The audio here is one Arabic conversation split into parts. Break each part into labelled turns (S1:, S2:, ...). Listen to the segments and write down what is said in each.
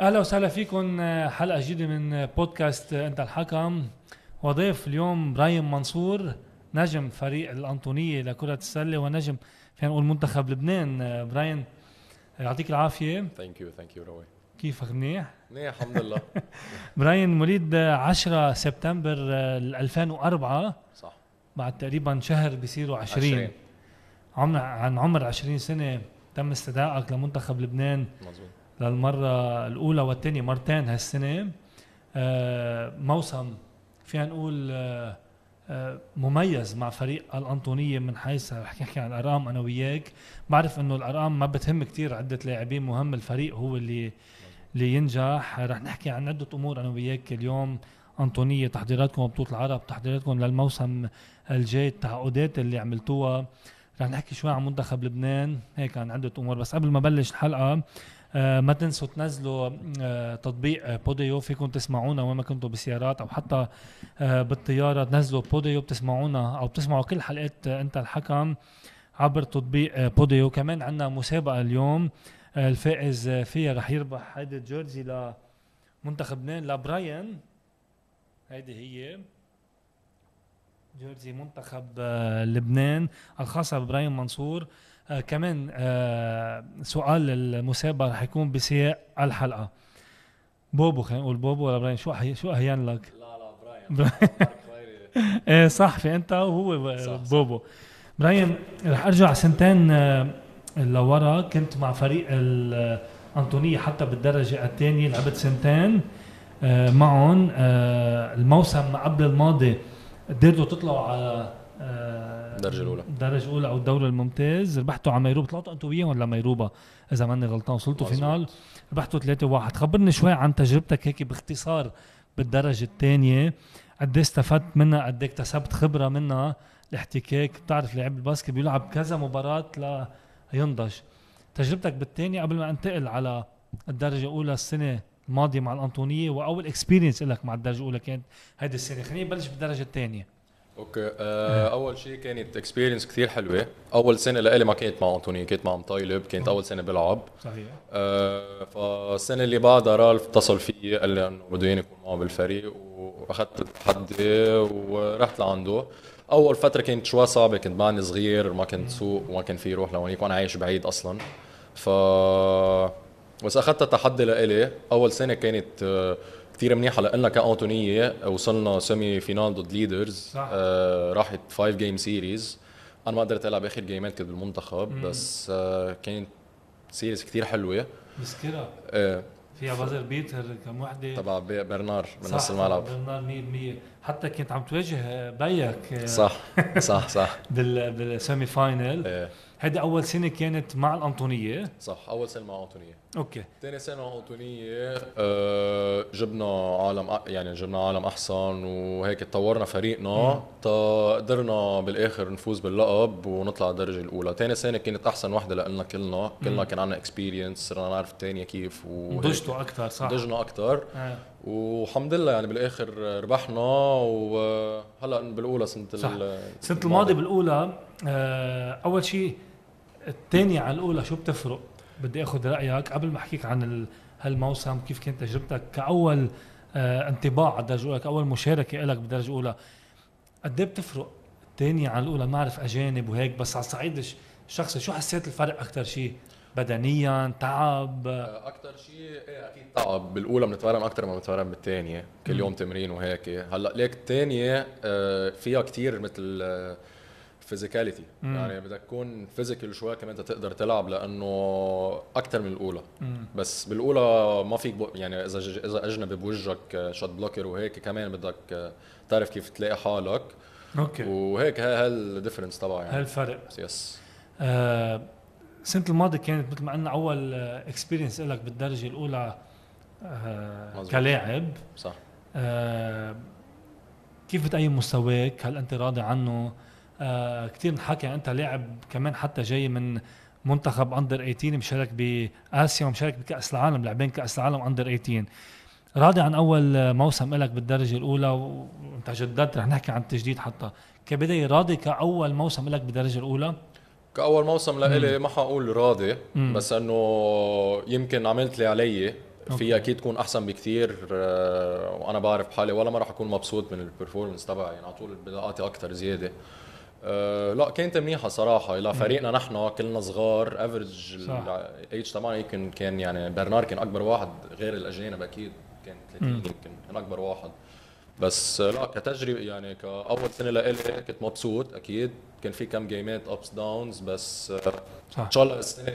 S1: اهلا وسهلا فيكم آه، حلقه جديده من آه، بودكاست آه، انت الحكم وضيف اليوم برايم منصور نجم فريق الانطونيه لكره السله ونجم فينا نقول منتخب لبنان براين يعطيك العافيه
S2: ثانك يو ثانك يو روي
S1: كيفك منيح؟ منيح الحمد لله براين مواليد 10 سبتمبر 2004 صح بعد تقريبا شهر بيصيروا 20 20 عمر عن عمر 20 سنه تم استدعائك لمنتخب لبنان مظبوط للمرة الأولى والثانية مرتين هالسنة آه، موسم فينا نقول آه، آه، مميز مع فريق الأنطونية من حيث رح نحكي عن الأرقام أنا وياك بعرف إنه الأرقام ما بتهم كتير عدة لاعبين مهم الفريق هو اللي اللي ينجح رح نحكي عن عدة أمور أنا وياك اليوم أنطونية تحضيراتكم بطولة العرب تحضيراتكم للموسم الجاي التعاقدات اللي عملتوها رح نحكي شوي عن منتخب لبنان هيك عن عدة أمور بس قبل ما بلش الحلقة آه، ما تنسوا تنزلوا آه، تطبيق آه، بوديو فيكم تسمعونا وين ما كنتوا بالسيارات او حتى بالطياره تنزلوا بوديو بتسمعونا او بتسمعوا كل حلقات انت الحكم عبر تطبيق بوديو كمان عندنا مسابقه اليوم الفائز فيها رح يربح هيدا الجيرزي لمنتخب لبنان لبراين هيدي هي جيرزي منتخب لبنان الخاصه ببراين منصور آه كمان آه سؤال المسابقه رح يكون بسياق الحلقه بوبو خلينا نقول بوبو ولا براين شو أحي... شو اهين لك؟ لا لا براين ايه صحفي انت وهو بوبو براين رح ارجع سنتين آه، لورا كنت مع فريق الانطونيه آه، حتى بالدرجه الثانيه لعبت سنتين آه، معهم الموسم قبل الماضي قدرتوا تطلعوا على آه، الدرجه الاولى الدرجه الاولى او الدوري الممتاز ربحتوا على ميروبا طلعتوا انتوا وياهم ولا ميروبا اذا ماني غلطان وصلتوا فينال ربحتوا 3-1 خبرني شوي عن تجربتك هيك باختصار بالدرجه الثانيه قد إيه استفدت منها قد إيه اكتسبت خبره منها الاحتكاك بتعرف لاعب الباسكت بيلعب كذا مباراه لينضج تجربتك بالثانيه قبل ما انتقل على الدرجه الاولى السنه الماضيه مع الانطونيه واول اكسبيرينس لك مع الدرجه الاولى كانت هيدي السنه خلينا نبلش بالدرجه الثانيه اوكي آه
S2: اول شيء كانت اكسبيرينس كثير حلوه اول سنه لإلي ما كانت مع انطوني كانت مع مطايلب كانت اول سنه بلعب صحيح آه فالسنه اللي بعدها رالف اتصل فيي قال لي انه بده ياني اكون معه بالفريق واخذت التحدي ورحت لعنده اول فتره كانت شوي صعبه كنت معني صغير ما كنت سوق وما كان في روح لهونيك وانا عايش بعيد اصلا ف بس اخذت التحدي لإلي اول سنه كانت آه كثير منيحه لنا كانطونيه وصلنا سيمي فينال ضد ليدرز صح. آه راحت 5 جيم سيريز انا ما قدرت العب اخر جيمات كنت بالمنتخب مم. بس آه كانت سيريز كثير حلوه مسكره ايه فيها بازر بيتر كم وحده تبع برنار من نص الملعب
S1: برنار 100% حتى كنت عم تواجه بيك آه، صح صح صح بالسيمي فاينل ايه هيدا اول سنه كانت مع الانطونيه صح اول سنه مع الانطونيه اوكي
S2: ثاني سنه مع الانطونيه آه جبنا عالم يعني جبنا عالم احسن وهيك تطورنا فريقنا تا قدرنا بالاخر نفوز باللقب ونطلع الدرجه الاولى ثاني سنه كانت احسن وحده لنا كلنا كلنا كان عندنا اكسبيرينس صرنا نعرف الثانيه كيف ضجتوا اكثر صح ضجنا اكثر آه. والحمد لله يعني بالاخر ربحنا وهلا بالاولى سنه صح. سنه الماضي
S1: بالاولى آه، اول شيء الثانية على الأولى شو بتفرق؟ بدي أخذ رأيك قبل ما أحكيك عن هالموسم كيف كانت تجربتك كأول آه انطباع على الدرجة الأولى كأول مشاركة لك بالدرجة الأولى قد إيه بتفرق الثانية على الأولى ما أعرف أجانب وهيك بس على الصعيد الشخصي شو حسيت الفرق أكثر شيء؟ بدنيا تعب آه، اكثر شيء ايه
S2: اكيد تعب بالاولى بنتمرن اكثر ما بنتمرن بالثانيه كل يوم تمرين وهيك هلا ليك الثانيه آه، فيها كثير مثل آه، فيزيكاليتي mm. يعني بدك تكون فيزيكال شوي كمان تقدر تلعب لانه اكثر من الاولى مم. Mm. بس بالاولى ما فيك بق... يعني اذا ج... اذا اجنبي بوجهك شوت بلوكر وهيك كمان بدك تعرف كيف تلاقي حالك اوكي وهيك هالديفرنس تبعه يعني هالفرق يس
S1: آه السنه الماضيه كانت مثل ما قلنا اول اكسبيرينس لك بالدرجه الاولى آه كلاعب صح آه كيف بتقيم مستواك؟ هل انت راضي عنه؟ آه كثير انحكى انت لاعب كمان حتى جاي من منتخب اندر 18 مشارك باسيا ومشارك بكاس العالم لاعبين كاس العالم اندر 18 راضي عن اول موسم لك بالدرجه الاولى وانت جددت رح نحكي عن التجديد حتى كبدايه راضي كاول موسم لك بالدرجه الاولى كاول موسم
S2: لإلي ما حقول راضي مم. بس انه يمكن عملت اللي علي في اكيد تكون احسن بكثير آه، وانا بعرف حالي ولا ما راح اكون مبسوط من البرفورمنس تبعي يعني على طول بدي اعطي اكثر زياده أه لا كانت منيحه صراحه لفريقنا نحن كلنا صغار افريج الايج تبعنا يمكن كان يعني برنار كان اكبر واحد غير الاجانب اكيد كان 30 يمكن كان اكبر واحد بس لا كتجربه يعني كاول سنه لإلي كنت مبسوط اكيد كان في كم جيمات ابس داونز بس آه، ان شاء الله السنه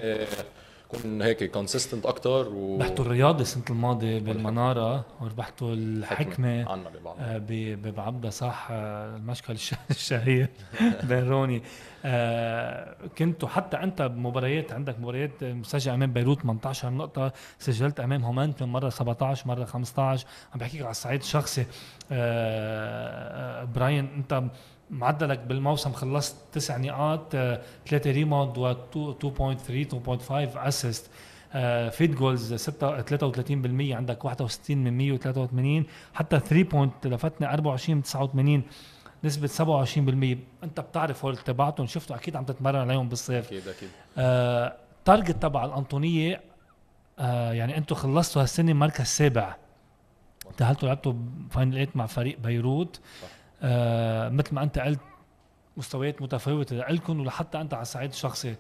S2: تكون هيك كونسيستنت اكثر و... ربحتوا
S1: الرياضه السنه الماضيه بالمناره وربحتوا الحكمه عنا آه، ببعبدا صح آه، المشكل الشهير بين روني آه، كنتوا حتى انت بمباريات عندك مباريات مسجل امام بيروت 18 نقطه سجلت امام هومنتون مره 17 مره 15 عم بحكيك على الصعيد الشخصي براين انت معدلك بالموسم خلصت تسع نقاط ثلاثة آه، ريموند و 2.3 2.5 اسيست فيد جولز 33% عندك 61 من 183 حتى 3 بوينت لفتنا 24 من 89 نسبة 27% انت بتعرف هول تبعتهم شفتوا اكيد عم تتمرن عليهم بالصيف اكيد اكيد التارجت آه، تارجت تبع الانطونية آه يعني انتم خلصتوا هالسنة مركز سابع تأهلتوا لعبتوا فاينل 8 مع فريق بيروت صح. آه مثل ما انت قلت مستويات متفاوته لكم ولحتى انت على الصعيد الشخصي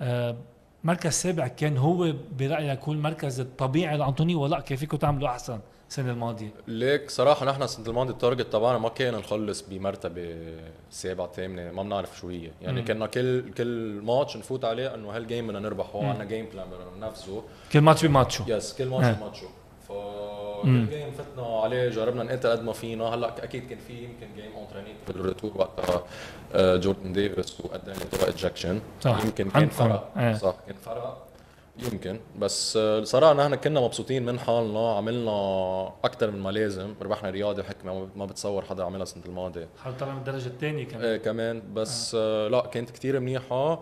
S1: آه مركز سابع كان هو برايك هو المركز الطبيعي لانطوني ولا كان فيكم تعملوا احسن السنه الماضيه؟
S2: ليك صراحه نحن السنه الماضيه التارجت تبعنا ما كان نخلص بمرتبه سابعه ثامنه ما بنعرف شو هي يعني مم. كنا كل كل ماتش نفوت عليه انه هالجيم بدنا نربحه عندنا جيم بلان بدنا ننفذه كل ماتش بماتشه يس كل ماتش آه. بماتشه جيم فتنا عليه جربنا نقتل قد ما فينا هلا اكيد كان في يمكن جيم اونترينيت الريتور وقتها آه، جوردن ديفيس وقدم وقت جاكشن صح يمكن كان فرق آه. صح كان فرق يمكن بس الصراحه آه، نحن كنا مبسوطين من حالنا عملنا اكثر من ما لازم ربحنا رياضه وحكمه ما بتصور حدا عملها السنه الماضيه حتى طلع من الدرجه الثانيه كمان ايه كمان بس آه. لا كانت كثير منيحه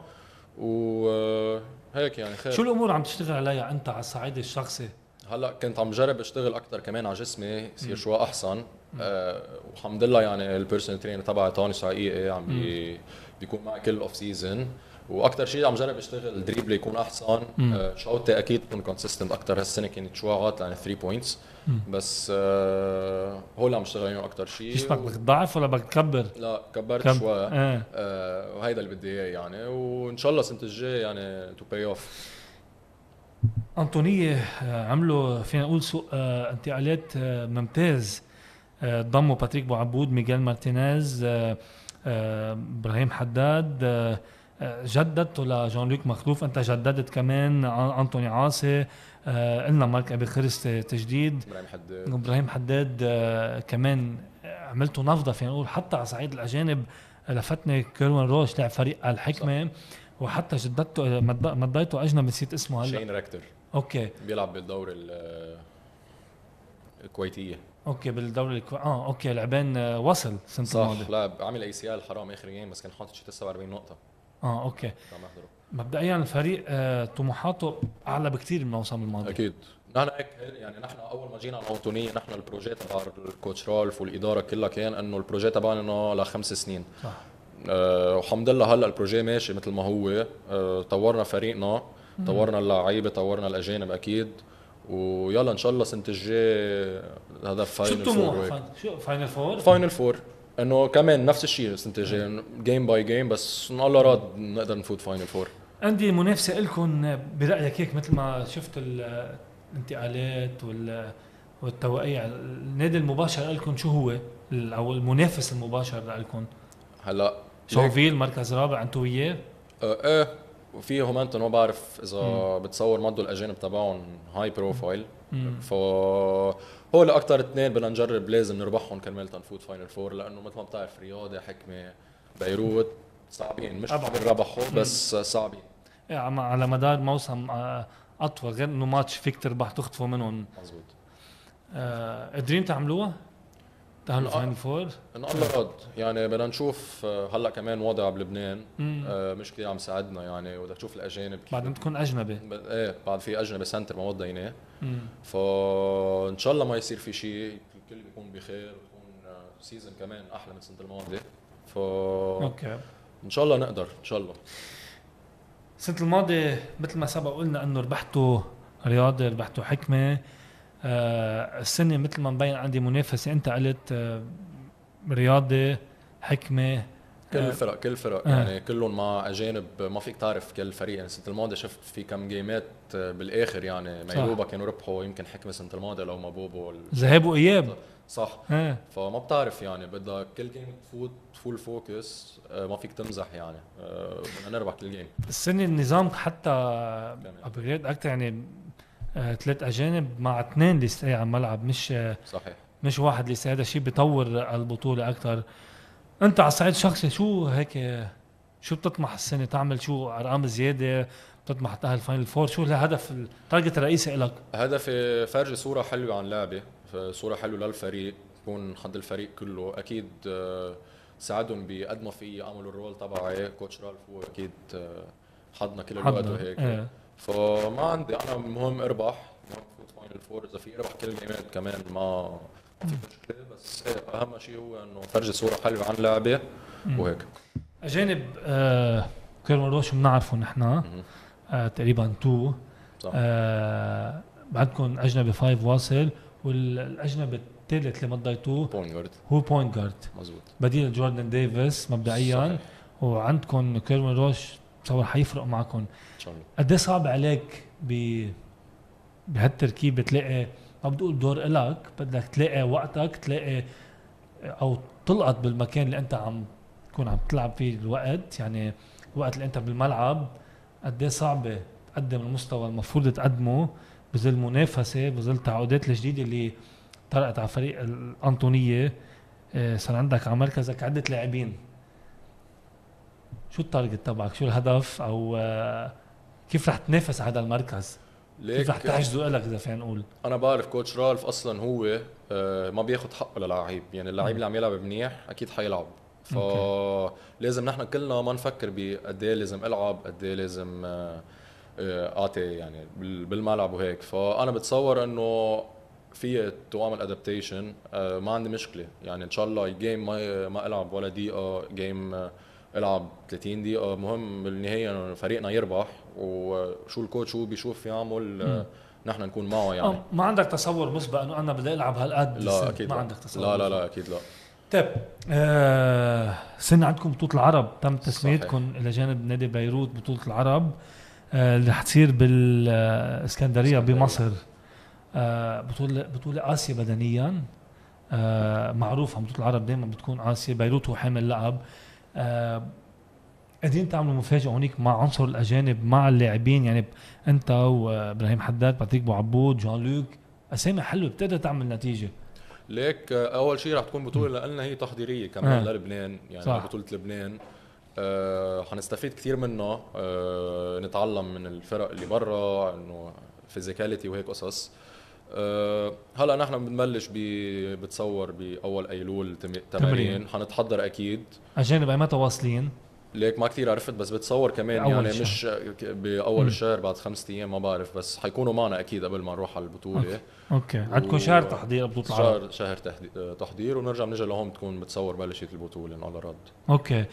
S2: وهيك يعني خير شو الامور
S1: عم تشتغل عليها انت على الصعيد الشخصي
S2: هلا كنت عم جرب اشتغل اكثر كمان على جسمي يصير شوي احسن أه والحمد لله يعني البيرسونال ترينر تبعي طاني حقيقي يعني عم بي بيكون معي كل اوف سيزون واكثر شيء عم جرب اشتغل دريبل يكون احسن أه شوطي اكيد تكون كونسيستنت اكثر هالسنه كانت شوي عاط يعني 3 بوينتس بس أه هو اللي عم اشتغل عليهم يعني اكثر شيء جسمك بدك
S1: تضعف ولا بدك تكبر؟ لا كبرت كب... شوي آه.
S2: آه وهيدا اللي بدي اياه يعني وان شاء الله السنه الجايه يعني تو باي اوف
S1: أنطونية آه، عملوا فينا نقول سوق آه، انتقالات آه، ممتاز ضموا باتريك بوعبود ميغيل مارتينيز ابراهيم حداد جددتوا لجون لوك مخلوف انت جددت كمان انطوني عاصي قلنا مارك ابي خرس تجديد ابراهيم حداد ابراهيم حداد كمان عملتوا نفضه فينا نقول حتى على صعيد الاجانب لفتني كيرون روش لاعب فريق الحكمه صح. وحتى جددته مضيته اجنبي نسيت اسمه هلا شين ركتر اوكي
S2: بيلعب بالدوري الكويتيه
S1: اوكي بالدوري الكو... اه اوكي لعبان آه، وصل سنه صح الماضي
S2: لا عامل اي سي ال حرام اخر جيم بس كان حاطط شي 49 نقطه
S1: اه اوكي مبدئيا الفريق آه، طموحاته اعلى بكثير من الموسم الماضي اكيد نحن
S2: يعني نحن اول ما جينا على الاوتونيه نحن البروجي تبع الكوتش رالف والاداره كلها كان انه البروجي تبعنا انه لخمس سنين صح آه، والحمد لله هلا البروجي ماشي مثل ما هو آه، طورنا فريقنا طورنا اللعيبه طورنا الاجانب اكيد ويلا ان شاء الله السنه الجاي هذا فاينل فور شو فاينل فور؟ فاينل فور انه كمان نفس الشيء السنه الجاي جيم باي جيم بس ان الله راد نقدر نفوت فاينل فور
S1: عندي منافسه لكم برايك هيك مثل ما شفت الانتقالات وال والتوقيع النادي المباشر لكم شو هو؟ او المنافس المباشر لكم هلا شوفيل مركز رابع انتم وياه؟
S2: آه، ايه وفي هومنتون ما بعرف اذا بتصور مدوا الاجانب تبعهم هاي بروفايل ف هو اكثر اثنين بدنا نجرب لازم نربحهم كرمال تنفوت فاينل فور لانه مثل ما بتعرف رياضه حكمه بيروت صعبين مش ربحوا بس صعبين
S1: يعني على مدار موسم آه، اطول غير انه ماتش فيك تربح تخطفوا منهم مزبوط آه، قادرين تعملوها؟ فاينل فور؟
S2: رد يعني بدنا نشوف آه، هلا كمان وضع بلبنان آه، مش كثير عم ساعدنا يعني وبدك تشوف الاجانب بعدين تكون اجنبي ايه بعد في اجنبي سنتر ما وضيناه فان شاء الله ما يصير في شيء الكل يكون بخير ويكون سيزون آه، كمان احلى من السنه الماضيه ف اوكي ان شاء الله نقدر ان شاء الله
S1: السنه الماضيه مثل ما سبق قلنا انه ربحتوا رياضه ربحتوا حكمه آه، السنه مثل ما مبين عندي منافسه انت قلت آه، رياضه حكمه كل الفرق آه، كل الفرق
S2: يعني كلهم مع اجانب ما فيك تعرف كل فريق يعني سنه الماضي شفت في كم جيمات بالاخر يعني ميلوبا كانوا ربحوا يمكن حكمه سنه الماضي لو ما بوبو ذهاب واياب صح اه. فما بتعرف يعني بدك كل جيم تفوت فول فوكس ما فيك تمزح يعني بدنا نربح كل جيم
S1: السنه النظام حتى ابجريد اكثر يعني ثلاث آه، اجانب مع اثنين لسه على الملعب مش آه، صحيح مش واحد لسه هذا الشيء بيطور البطوله اكثر انت على الصعيد الشخصي شو هيك شو بتطمح السنه تعمل شو ارقام زياده بتطمح تاهل فاينل فور شو الهدف التارجت الرئيسي لك
S2: هدفي فرجي صوره حلوه عن لعبه صوره حلوه للفريق يكون خد الفريق كله اكيد آه، ساعدهم بقد ما في يعملوا الرول تبعي كوتش رالف هو اكيد حضنا كل الوقت وهيك ايه. فما عندي انا المهم اربح المهم فوت فاينل فور اذا في اربح كل الجيمات كمان ما في مشكله بس ايه اهم شيء هو انه فرجي صوره حلوه عن لعبه وهيك
S1: اجانب آه كل روش بنعرفه نحن آه تقريبا تو آه عندكم اجنبي فايف واصل والاجنبي الثالث اللي مضيتوه بوينت جارد هو بوينت جارد مزبوط بديل جوردن ديفيس مبدئيا صحيح. وعندكم كيرون روش بتصور حيفرق معكم ان شاء الله قد إيه صعب عليك ب بهالتركيبه تلاقي ما بدي اقول دور الك بدك تلاقي وقتك تلاقي او تلقط بالمكان اللي انت عم تكون عم تلعب فيه الوقت يعني الوقت اللي انت بالملعب قد ايه صعبه تقدم المستوى المفروض تقدمه بظل منافسه بظل تعودات الجديده اللي طرقت على فريق الانطونيه آه، صار عندك على مركزك عده لاعبين شو التارجت تبعك شو الهدف او آه، كيف رح تنافس على هذا المركز ليك كيف رح تحجزه لك اذا فينا نقول
S2: انا بعرف كوتش رالف اصلا هو آه، ما بياخذ حقه للعيب يعني اللعيب اللي عم يلعب منيح اكيد حيلعب فلازم نحن كلنا ما نفكر بقد ايه لازم العب قد ايه لازم آه، اعطي يعني بالملعب وهيك فانا بتصور انه في تو اعمل ادابتيشن ما عندي مشكله يعني ان شاء الله جيم ما ما العب ولا دقيقه جيم العب 30 دقيقه مهم بالنهايه فريقنا يربح وشو الكوتش هو بيشوف يعمل نحن نكون معه يعني
S1: ما عندك تصور مسبق انه انا بدي العب هالقد لا اكيد ما لا. عندك تصور لا لا لا اكيد لا طيب آه سن عندكم بطوله العرب تم تسميتكم الى جانب نادي بيروت بطوله العرب آه اللي رح تصير بالاسكندريه بمصر آه بطوله بطوله قاسيه بدنيا آه معروفه بطوله العرب دائما بتكون قاسيه بيروت هو حامل لقب آه، قاعدين تعملوا مفاجاه هونيك مع عنصر الاجانب مع اللاعبين يعني انت وابراهيم حداد باتريك عبود جان لوك اسامي حلوه بتقدر تعمل نتيجه
S2: ليك آه، اول شيء رح تكون بطوله لنا هي تحضيريه كمان آه. للبنان يعني صح. بطوله لبنان آه حنستفيد كثير منها آه نتعلم من الفرق اللي برا انه فيزيكاليتي وهيك قصص آه، هلا نحن بنبلش بتصور باول ايلول تمارين حنتحضر اكيد
S1: اجانب متى واصلين؟
S2: ليك ما كثير عرفت بس بتصور كمان يعني الشهر. مش باول الشهر بعد خمسة ايام ما بعرف بس حيكونوا معنا اكيد قبل ما نروح على البطوله اوكي, أوكي. عندكم شهر تحضير بطوله شهر شهر تحضير ونرجع بنرجع لهون بتكون بتصور بلشت البطوله على رد
S1: اوكي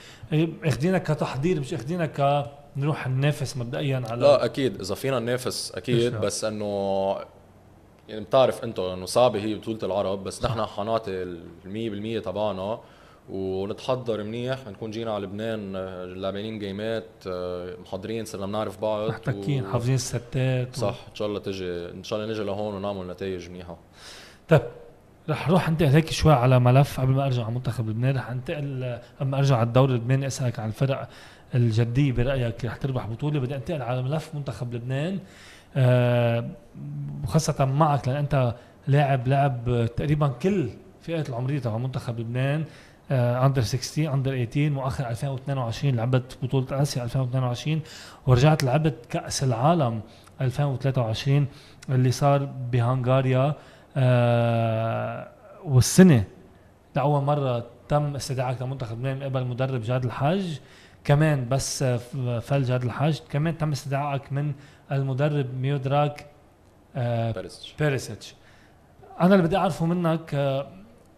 S1: اخذينا كتحضير مش اخذينا ك نروح ننافس مبدئيا على لا
S2: اكيد اذا فينا ننافس اكيد بس انه يعني بتعرف انت انه صعبه هي بطوله العرب بس نحن حنعطي ال 100% تبعنا ونتحضر منيح نكون جينا على لبنان آه، لاعبين جيمات آه، محضرين صرنا بنعرف بعض محتكين و... حافظين الستات و... صح ان شاء الله تجي ان شاء الله نجي لهون ونعمل نتائج منيحه
S1: طيب رح روح انتقل هيك شوي على ملف قبل ما ارجع على منتخب لبنان رح انتقل قبل آه، ما ارجع على الدوري اللبناني اسالك عن الفرق الجديه برايك رح تربح بطوله بدي انتقل على ملف منتخب لبنان وخاصه آه، معك لان انت لاعب لعب تقريبا كل فئات العمريه تبع منتخب لبنان اندر 16 اندر 18 مؤخر 2022 لعبت بطوله اسيا 2022 ورجعت لعبت كاس العالم 2023 اللي صار بهنغاريا آه والسنه لاول مره تم استدعائك لمنتخب لبنان من قبل مدرب جاد الحاج كمان بس آه، فل جاد الحاج كمان تم استدعائك من المدرب ميودراك آه، بيريسيتش انا اللي بدي اعرفه منك آه،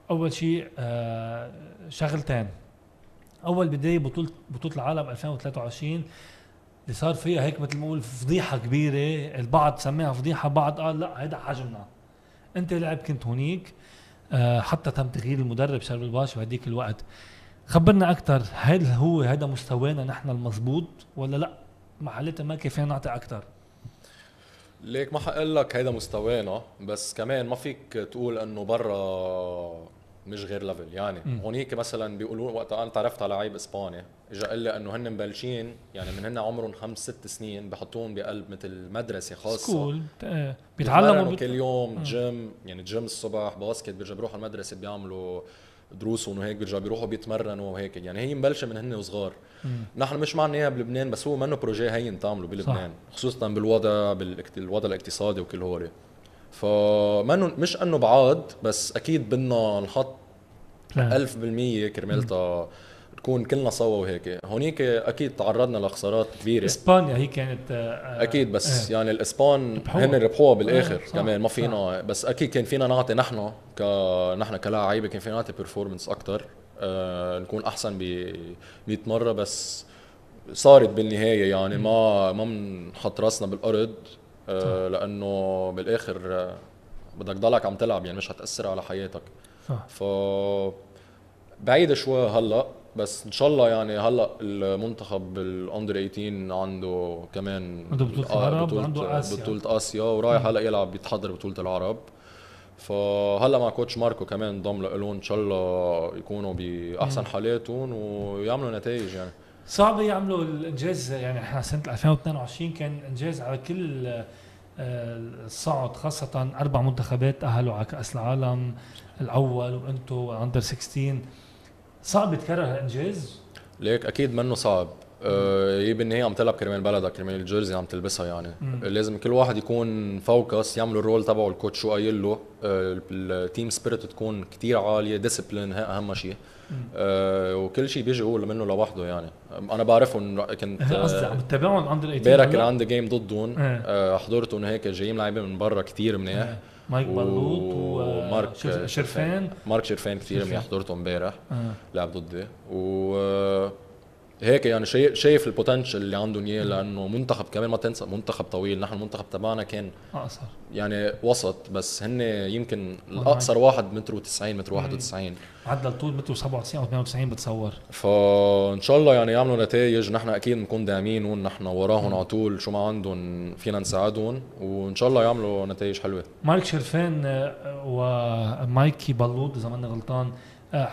S1: اول شيء آه، شغلتين اول بدايه بطوله بطوله العالم 2023 اللي صار فيها هيك مثل ما بقول فضيحه كبيره البعض سماها فضيحه بعض قال لا هيدا حجمنا انت لعب كنت هونيك حتى تم تغيير المدرب شرب الباش بهديك الوقت خبرنا اكثر هل هو هذا مستوانا نحن المضبوط ولا لا محلتها ما كيف نعطي اكثر
S2: ليك ما حقول لك هيدا مستوانا بس كمان ما فيك تقول انه برا مش غير ليفل يعني هونيك مثلا بيقولوا وقت انا تعرفت على لعيب اسباني اجى قال لي انه هن مبلشين يعني من هن عمرهم خمس ست سنين بحطوهم بقلب مثل مدرسه خاصه سكول آه، بيتعلموا كل يوم جيم آه. يعني جيم الصبح باسكت بيرجع بيروحوا المدرسه بيعملوا دروسهم وهيك بيرجعوا بيروحوا بيتمرنوا وهيك يعني هي مبلشه من هن وصغار نحن مش معنا اياها بلبنان بس هو منه بروجي هين تعمله بلبنان صح. خصوصا بالوضع بالوضع الاقتصادي وكل هول فما مش انه بعاد بس اكيد بدنا نحط 1000% كرمال تكون كلنا سوا وهيك هونيك اكيد تعرضنا لخسارات كبيره
S1: اسبانيا هي كانت آه, آه، اكيد بس
S2: آه يعني الاسبان هن ربحوها بالاخر آه كمان ما فينا صح. بس اكيد كان فينا نعطي نحن ك نحن كلاعيبه كان فينا نعطي بيرفورمنس اكثر آه نكون احسن ب 100 مره بس صارت بالنهايه يعني م. ما ما بنحط راسنا بالارض آه لانه بالاخر آه، بدك تضلك عم تلعب يعني مش هتاثر على حياتك صح ف بعيد شوي هلا بس ان شاء الله يعني هلا المنتخب الاندر 18 عنده كمان عنده بطولة آه، العرب بطولة عنده اسيا بطولة اسيا ورايح هلا يلعب بيتحضر بطولة العرب فهلا مع كوتش ماركو كمان انضم لهم ان شاء الله يكونوا باحسن حالاتهم ويعملوا نتائج يعني
S1: صعب يعملوا الانجاز يعني احنا سنه 2022 كان انجاز على كل آه، الصعد خاصه اربع منتخبات اهلوا على كاس العالم الاول وانتم اندر 16 صعب تكرر هالانجاز
S2: ليك اكيد منه صعب آه، هي بالنهايه عم تلعب كرمال بلدك كرمال الجيرزي عم تلبسها يعني مم. آه، لازم كل واحد يكون فوكس يعمل الرول تبعه الكوتش شو قايل له آه، التيم سبيريت تكون كتير عاليه ديسيبلين هي اهم شيء أه وكل شيء بيجي هو منه لوحده يعني انا بعرفهم كنت قصدي عم تتابعهم عند الاي امبارح كان عندي جيم ضدهم إيه. أه. حضرتهم هيك جايين لاعبين من برا كتير منيح أه. مايك بلوط ومارك شرفان مارك شرفان كثير منيح حضرته امبارح آه. لعب ضدي و هيك يعني شايف شايف البوتنشل اللي عندهم اياه لانه منتخب كمان ما تنسى منتخب طويل نحن المنتخب تبعنا كان اقصر يعني وسط بس هن يمكن الاقصر واحد متر و90 متر 91
S1: معدل طول متر 97 او 98 بتصور
S2: فان شاء الله يعني يعملوا نتائج نحن اكيد بنكون داعمينهم نحن وراهم على طول شو ما عندهم فينا نساعدهم وان شاء الله يعملوا نتائج حلوه
S1: مايك شرفان آه، ومايكي بلود اذا ماني غلطان آه،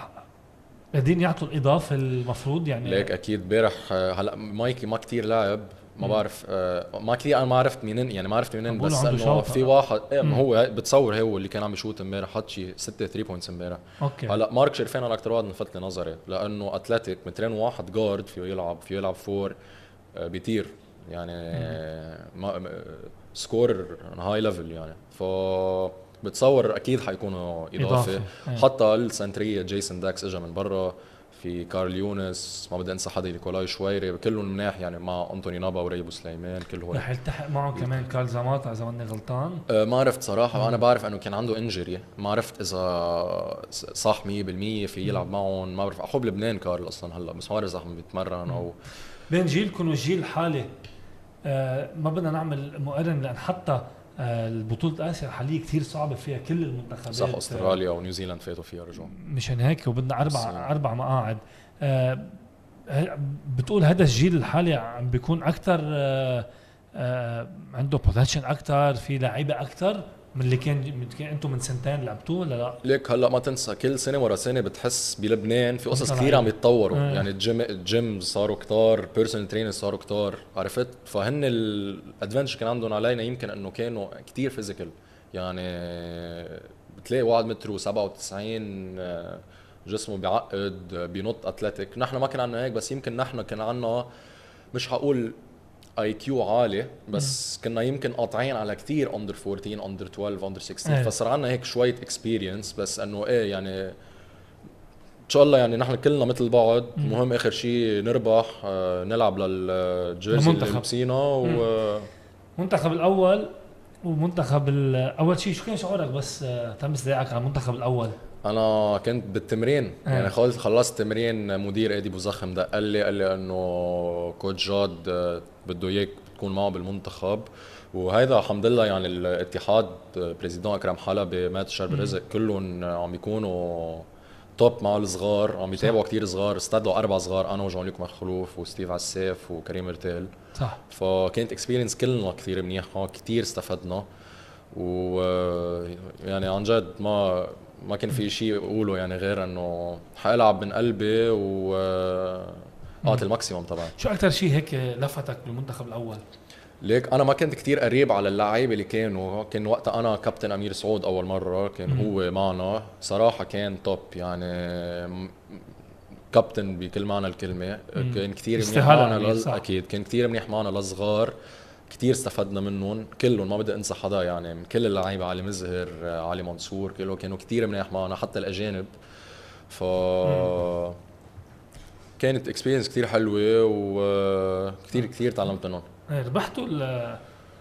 S1: قادرين يعطوا الاضافه المفروض يعني ليك
S2: اكيد امبارح هلا مايكي ما كتير لاعب ما بعرف آه، ما كثير انا ما عرفت منين يعني ما عرفت منين بس انه في واحد إيه ما هو بتصور هو اللي كان عم يشوت امبارح حط شي 6 3 بوينتس امبارح اوكي هلا مارك شرفان انا اكثر واحد نفت لي نظري لانه اتلتيك مترين واحد جارد فيه يلعب فيه يلعب فور آه، بيطير يعني آه، ما سكور هاي ليفل يعني ف بتصور اكيد حيكونوا اضافه, إضافة. إيه. حتى السنتريه جيسون داكس اجى من برا في كارل يونس ما بدي انسى حدا نيكولاي شويري كلهم مناح يعني مع انطوني نابا وريبو سليمان كل هول رح
S1: يلتحق معه كمان كارل زاماتا اذا ماني غلطان
S2: أه ما عرفت صراحه مم. انا بعرف انه كان عنده انجري ما عرفت اذا صح 100% في يلعب معهم ما بعرف حب لبنان كارل اصلا هلا بس ما بعرف اذا عم بيتمرن او
S1: بين جيلكم والجيل الحالي آه ما بدنا نعمل مقارنه لان حتى آه، البطولة آسيا الحالية كثير صعبة فيها كل المنتخبات صح آه، استراليا
S2: ونيوزيلاند فاتوا فيها رجوع
S1: مشان هيك وبدنا أربع أربع مقاعد آه، بتقول هذا الجيل الحالي عم بيكون أكثر عنده بوتنشن أكثر في لعيبة أكثر من اللي كان كان انتم من سنتين لعبتوه ولا لا؟
S2: ليك هلا ما تنسى كل سنه ورا سنه بتحس بلبنان في قصص كثير عم يتطوروا مم. آه. يعني الجيم الجيم صاروا كتار بيرسونال ترينر صاروا كتار عرفت فهن الادفانتج كان عندهم علينا يمكن انه كانوا كثير فيزيكال يعني بتلاقي واحد متر و97 آه، جسمه بيعقد بينط اتلتيك نحن ما كان عندنا هيك بس يمكن نحن كان عندنا مش هقول اي كيو عالي بس مم. كنا يمكن قاطعين على كثير اندر 14 اندر 12 اندر 16 فصار عندنا هيك شويه اكسبيرينس بس انه ايه يعني ان شاء الله يعني نحن كلنا مثل بعض المهم اخر شيء نربح آه نلعب للجيرسي المنتخب لبسينا و
S1: المنتخب الاول ومنتخب اول شيء شو كان شعورك بس آه، تم استدعائك على المنتخب الاول؟
S2: انا كنت بالتمرين آه. يعني خلصت خلصت تمرين مدير ادي بوزخم ده قال لي قال لي انه كوتش جاد آه، بده اياك تكون معه بالمنتخب وهذا الحمد لله يعني الاتحاد آه، بريزيدون اكرم حلبي مات شرب رزق كلهم عم بيكونوا توب مع الصغار عم يتابعوا كثير صغار استدعوا اربع صغار انا وجون لوك مخلوف وستيف عساف وكريم ارتال صح فكانت اكسبيرينس كلنا كثير منيحه كثير استفدنا و آه، يعني عن جد ما ما كان في شيء اقوله يعني غير انه حالعب من قلبي و اعطي آه، آه، الماكسيموم طبعا شو
S1: اكثر شيء هيك لفتك بالمنتخب الاول؟
S2: ليك انا ما كنت كتير قريب على اللعيبه اللي كانوا كان وقتها انا كابتن امير سعود اول مره كان هو معنا صراحه كان توب يعني كابتن بكل معنى الكلمه كان كثير منيح معنا لل... اكيد كان كثير منيح معنا للصغار كثير استفدنا منهم كلهم ما بدي انسى حدا يعني من كل اللعيبه علي مزهر آه، علي منصور كله كانوا كثير منيح معنا حتى الاجانب ف كانت اكسبيرينس كثير حلوه وكثير كثير تعلمت منهم
S1: إيه، ربحتوا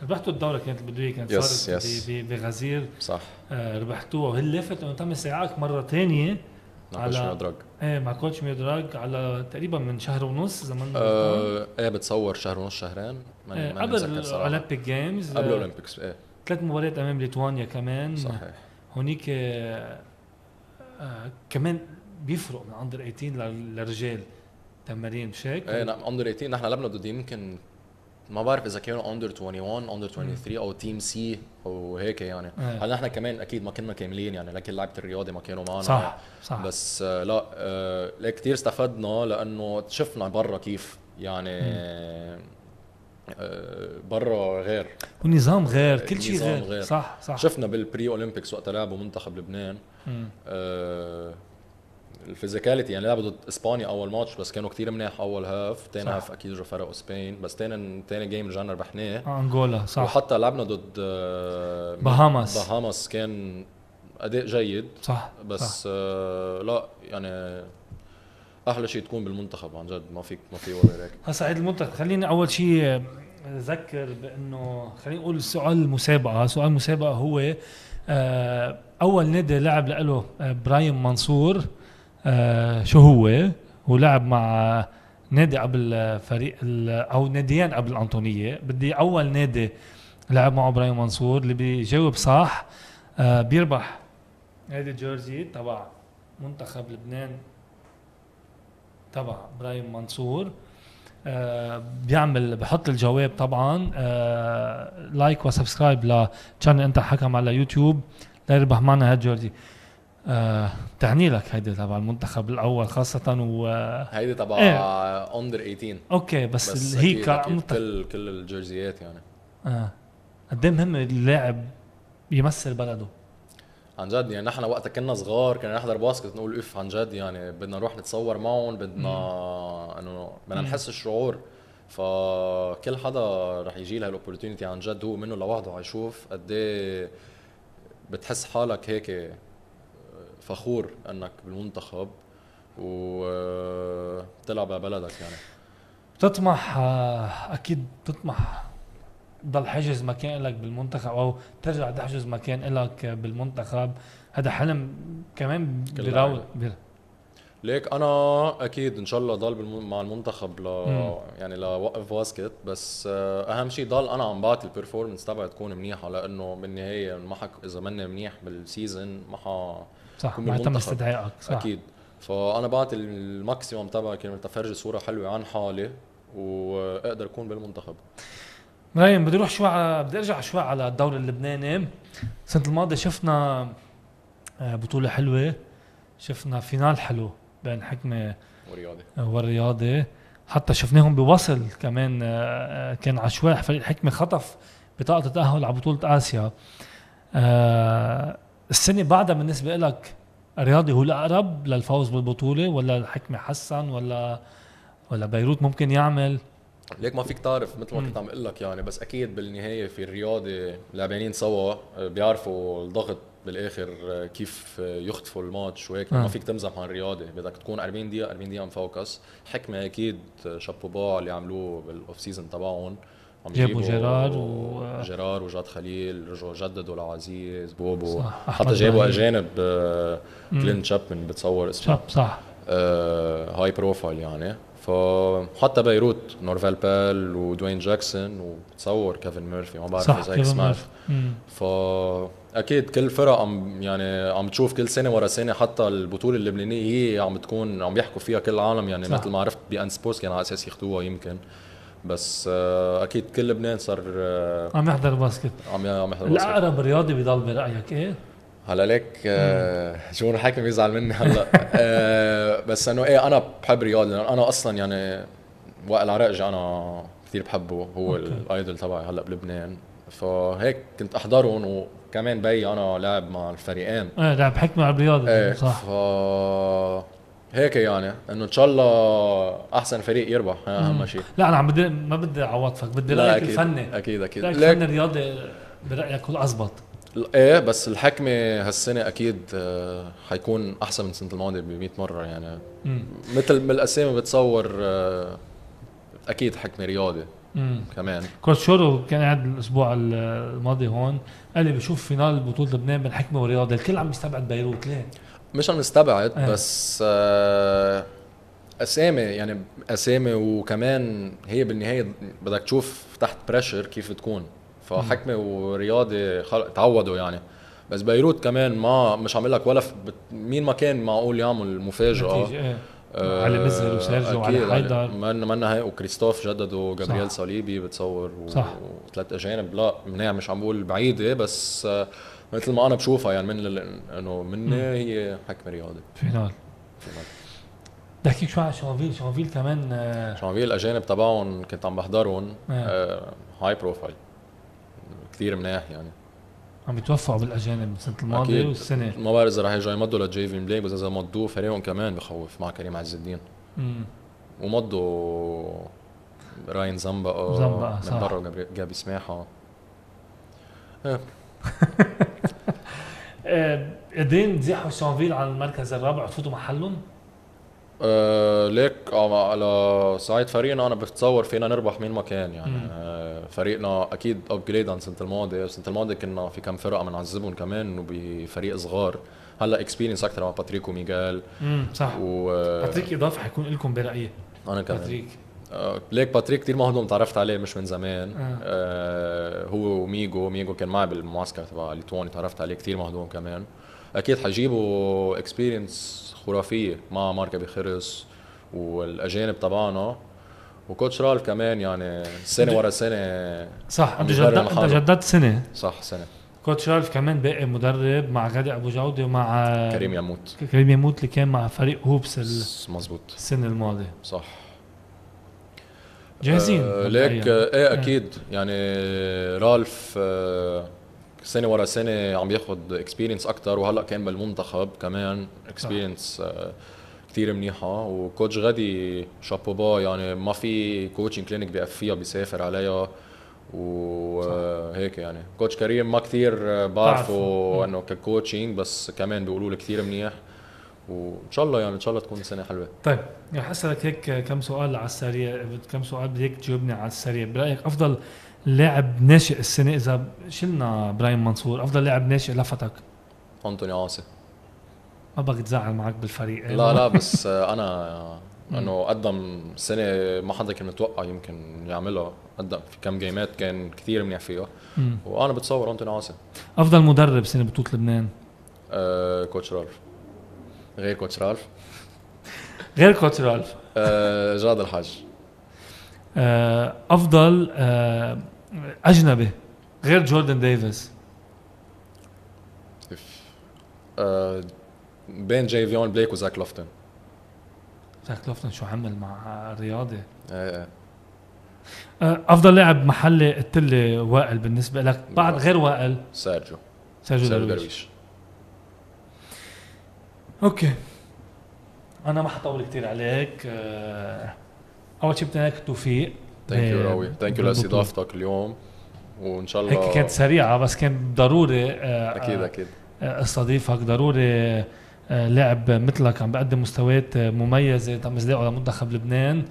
S1: ربحتوا الدورة كانت البدوية كانت يس صارت يس بغزير صح آه، ربحتوها وهي لافت انه تم استيعابك مرة ثانية مع على... كوتش ميدراج ايه مع كوتش ميدراج على تقريبا من شهر ونص زمان آه
S2: ايه بتصور شهر ونص شهرين من ايه قبل الاولمبيك جيمز قبل الاولمبيكس آه، ايه
S1: ثلاث مباريات امام ليتوانيا كمان صحيح هونيك آه آه كمان بيفرق من اندر 18 للرجال تمارين مش هيك؟ ايه نعم
S2: اندر 18 نحن لعبنا ضد يمكن ما بعرف اذا كانوا اندر 21 اندر 23 او تيم سي وهيك يعني إيه. هلا نحن كمان اكيد ما كنا كاملين يعني لكن لعبه الرياضه ما كانوا معنا صح صح بس آه، لا آه كثير استفدنا لانه شفنا برا كيف يعني آه، برا غير والنظام غير كل شيء غير. غير صح صح شفنا بالبري اولمبيكس وقت لعبوا منتخب لبنان آه الفيزيكاليتي يعني لعبوا ضد اسبانيا اول ماتش بس كانوا كتير مناح اول هاف تاني هاف اكيد جو فرقوا اسبان بس تاني تاني جيم رجعنا ربحناه انجولا صح وحتى لعبنا ضد آه، بهاماس بهاماس كان اداء جيد صح بس صح. آه لا يعني احلى شيء تكون بالمنتخب عن جد ما فيك ما في ولا هيك
S1: هسا عيد المنتخب خليني اول شيء آه، اذكر بانه خلينا نقول سؤال المسابقه سؤال المسابقه هو آه اول نادي لعب له آه، برايم منصور آه شو هو ولعب مع نادي قبل فريق او ناديين قبل الانطونيه بدي اول نادي لعب معه ابراهيم منصور اللي بيجاوب صح آه بيربح هذا جيرزي تبع منتخب لبنان تبع ابراهيم منصور آه بيعمل بحط الجواب طبعا آه لايك وسبسكرايب لشان انت حكم على يوتيوب ليربح معنا هالجيرزي آه تعني لك هيدي تبع المنتخب الاول خاصه و هيدي تبع ايه.
S2: 18 اوكي بس, بس هي كمنتخب كل كل الجيرزيات يعني
S1: اه قد إيه مهم اللاعب يمثل بلده
S2: عن جد يعني نحن وقتها كنا صغار كنا نحضر باسكت نقول اف عن جد يعني بدنا نروح نتصور معهم بدنا انه بدنا نحس الشعور فكل حدا رح يجي له الاوبورتونيتي عن جد هو منه لوحده حيشوف قد إيه بتحس حالك هيك فخور انك بالمنتخب وتلعب على بلدك يعني
S1: بتطمح آه، اكيد بتطمح ضل حجز مكان لك بالمنتخب او ترجع تحجز مكان لك بالمنتخب هذا حلم كمان بيراوغ
S2: ليك انا اكيد ان شاء الله ضل مع المنتخب ل يعني لوقف باسكت بس آه، اهم شيء ضل انا عم بعطي البرفورمنس تبعي تكون منيحه لانه بالنهايه ما حك اذا مني منيح بالسيزون ما صح ما تم استدعائك صح اكيد فانا بعطي الماكسيمم تبعي كرمال تفرجي صوره حلوه عن حالي واقدر اكون بالمنتخب
S1: مريم بدي اروح شوي على بدي ارجع شوي على الدوري اللبناني السنه الماضيه شفنا آه، بطوله حلوه شفنا فينال حلو بين حكمه والرياضي والرياضي حتى شفناهم بوصل كمان آه، آه، كان عشوائي فريق حكمه خطف بطاقه التاهل على بطوله اسيا السنه بعدها بالنسبه لك الرياضي هو الاقرب للفوز بالبطوله ولا الحكمه حسن ولا ولا بيروت ممكن يعمل
S2: ليك ما فيك تعرف مثل ما كنت عم اقول لك يعني بس اكيد بالنهايه في الرياضه لاعبين سوا بيعرفوا الضغط بالاخر كيف يخطفوا الماتش وهيك آه. ما فيك تمزح عن الرياضه بدك تكون 40 دقيقه 40 دقيقه مفوكس حكمه اكيد شابو باع اللي عملوه بالاوف سيزون تبعهم جابوا جيرار و جيرار وجاد خليل رجعوا جددوا لعزيز بوبو صح. حتى جابوا اجانب آه، كلين تشابمن بتصور اسمه صح صح هاي بروفايل يعني فحتى بيروت نورفال بال ودوين جاكسون وبتصور كيفن ميرفي ما بعرف اذا هيك سمعت فاكيد كل فرق عم يعني عم تشوف كل سنه ورا سنه حتى البطوله اللبنانيه هي عم تكون عم يحكوا فيها كل العالم يعني صح. مثل ما عرفت بان سبورتس كان على اساس ياخذوها يمكن بس آه، اكيد كل لبنان صار آه، عم
S1: يحضر باسكت عم يحضر باسكت الاقرب رياضي بضل برايك ايه؟
S2: هلا ليك جمهور الحاكم يزعل مني هلا آه، بس انه ايه انا بحب رياضي لانه انا اصلا يعني وائل العرقجي انا كثير بحبه هو الايدول تبعي هلا بلبنان فهيك كنت احضرهم وكمان بي انا لعب مع الفريقين ايه لعب
S1: حكمه على الرياضه ايه صح ف...
S2: هيك يعني انه ان شاء الله احسن فريق يربح اهم شيء
S1: لا انا عم بدي ما بدي عواطفك بدي رايك الفني اكيد اكيد رايك الفني الرياضي برايك هو الازبط
S2: ايه بس الحكمه هالسنه اكيد آه، حيكون احسن من السنه الماضيه ب 100 مره يعني مثل ما الاسامي بتصور آه، اكيد حكمه رياضي مم. كمان
S1: كوتش شورو كان قاعد الاسبوع الماضي هون قال لي بشوف فينال بطوله لبنان بين حكمه ورياضه الكل عم يستبعد بيروت ليه؟
S2: مش هنستبعد آه. بس آه، اسامي يعني اسامي وكمان هي بالنهايه بدك تشوف تحت بريشر كيف بتكون فحكمه ورياضي تعودوا يعني بس بيروت كمان ما مش عامل لك ولا مين ما كان معقول يعمل مفاجاه آه. آه على نزل وسيرجو وعلى يعني حيدر من منا هي وكريستوف جددوا جابرييل صليبي بتصور و... صح وثلاث اجانب لا منيح مش عم بقول بعيده بس آه مثل ما انا بشوفها يعني من انه مني هي حكم رياضي
S1: فينال بدي شو شوي عن شانفيل شانفيل كمان آه،
S2: شانفيل الاجانب تبعهم كنت عم بحضرهم آه. هاي آه، بروفايل كثير مناح يعني
S1: عم بيتوفقوا بالاجانب السنه الماضيه والسنه
S2: ما بعرف اذا رح يرجعوا يمضوا لجاي فين بلاي بس اذا مضوه فريقهم كمان بخوف مع كريم عز الدين امم ومضوا راين زنبقه زنبقه صح من برا جابي سماحه
S1: قدين آه، تزيحوا سانفيل على المركز الرابع وتفوتوا محلهم؟
S2: أه ليك آه، على سايد فريقنا انا بتصور فينا نربح مين ما كان يعني مم. آه، فريقنا اكيد ابجريد عن سنه الماضي سنه الماضي كنا في كم فرقه بنعذبهم كمان وبفريق صغار هلا اكسبيرينس اكثر مع باتريك وميغال امم صح و باتريك
S1: اضافه حيكون لكم برأيي انا كمان باتريك
S2: آه، ليك باتريك كثير مهضوم تعرفت عليه مش من زمان آه. آه هو وميجو ميجو كان معي بالمعسكر تبع ليتواني تعرفت عليه كثير مهضوم كمان اكيد حجيبه اكسبيرينس خرافيه مع ماركه بخرس والاجانب تبعنا وكوتش رالف كمان يعني سنه ورا سنه صح انت جددت جددت سنه صح سنه
S1: كوتش رالف كمان باقي مدرب مع غادي ابو جوده ومع كريم يموت كريم يموت اللي كان مع فريق هوبس مزبوط السنه الماضيه صح جاهزين آه ليك آه
S2: ايه آه. اكيد يعني آه، رالف آه سنه ورا سنه عم ياخذ اكسبيرينس اكثر وهلا كان بالمنتخب كمان اكسبيرينس آه، كثير منيحه وكوتش غادي شابو با يعني ما في كوتشنج كلينك بيقفيها بيسافر عليها وهيك يعني كوتش كريم ما كثير بعرفه انه ككوتشنج بس كمان بيقولوا لي كثير منيح وان شاء الله يعني ان شاء الله تكون سنه حلوه
S1: طيب رح اسالك هيك كم سؤال على السريع كم سؤال بدك تجاوبني على السريع برايك افضل لاعب ناشئ السنه اذا شلنا براين منصور افضل لاعب ناشئ لفتك انطوني عاصي ما بدك تزعل معك بالفريق لا لا بس
S2: انا انه قدم سنه ما حدا كان متوقع يمكن يعملها قدم في كم جيمات كان كثير منيح فيها وانا بتصور انطوني عاصي
S1: افضل مدرب سنه بطوله لبنان
S2: آه كوتش رالف غير كوتش رالف
S1: غير كوتش رالف
S2: آه، جاد الحاج
S1: آه، افضل آه، اجنبي غير جوردن ديفيس
S2: بين جاي فيون بليك وزاك لوفتن
S1: زاك لوفتن شو عمل مع الرياضه؟ ايه ايه افضل لاعب محلي قلت لي وائل بالنسبه لك بعد غير وائل سيرجيو سيرجيو درويش اوكي انا ما حطول كثير عليك آه، اول شيء بدنا اياك التوفيق ثانك يو راوي ثانك يو لاستضافتك
S2: اليوم وان شاء الله هيك كانت
S1: سريعه بس كان ضروري آه، اكيد آه، اكيد استضيفك ضروري لاعب مثلك عم بقدم مستويات مميزه تم اصداقه لمنتخب لبنان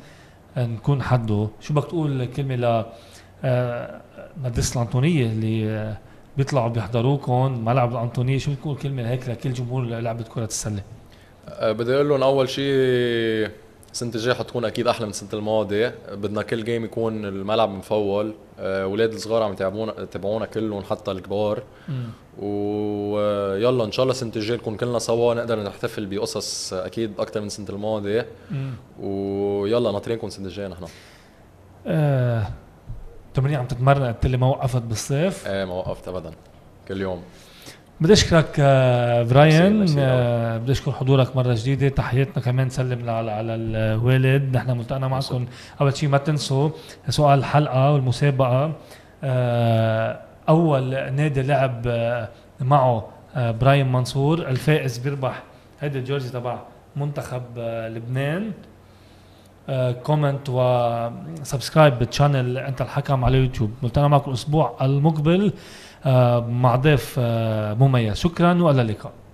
S1: نكون حده شو بدك تقول كلمه ل مدرسه الانطونيه اللي بيطلعوا بيحضروكم ملعب الانطونيه شو بتكون كلمه هيك لكل جمهور لعبه كره السله؟
S2: أه بدي اقول لهم اول شيء السنة الجاية حتكون أكيد أحلى من السنة الماضية، بدنا كل جيم يكون الملعب مفول، أولاد أه، الصغار عم يتابعونا يتابعونا كلهم حتى الكبار ويلا أه، إن شاء الله السنة الجاية نكون كلنا سوا نقدر نحتفل بقصص أكيد أكثر من السنة الماضية ويلا ناطرينكم السنة الجاية نحن.
S1: آه تمرين عم تتمرن قلت لي ما وقفت بالصيف
S2: ايه ما وقفت ابدا كل يوم
S1: بدي اشكرك آه، براين آه، بدي اشكر حضورك مره جديده تحياتنا كمان سلم على على الوالد نحن ملتقنا معكم اول شيء ما تنسوا سؤال الحلقه والمسابقه آه، اول نادي لعب معه براين منصور الفائز بيربح هيدي الجورجي تبع منتخب لبنان كومنت وسبسكرايب بالشانل انت الحكم على اليوتيوب ملتقى معكم الاسبوع المقبل آه، مع ضيف آه، مميز شكرا والى اللقاء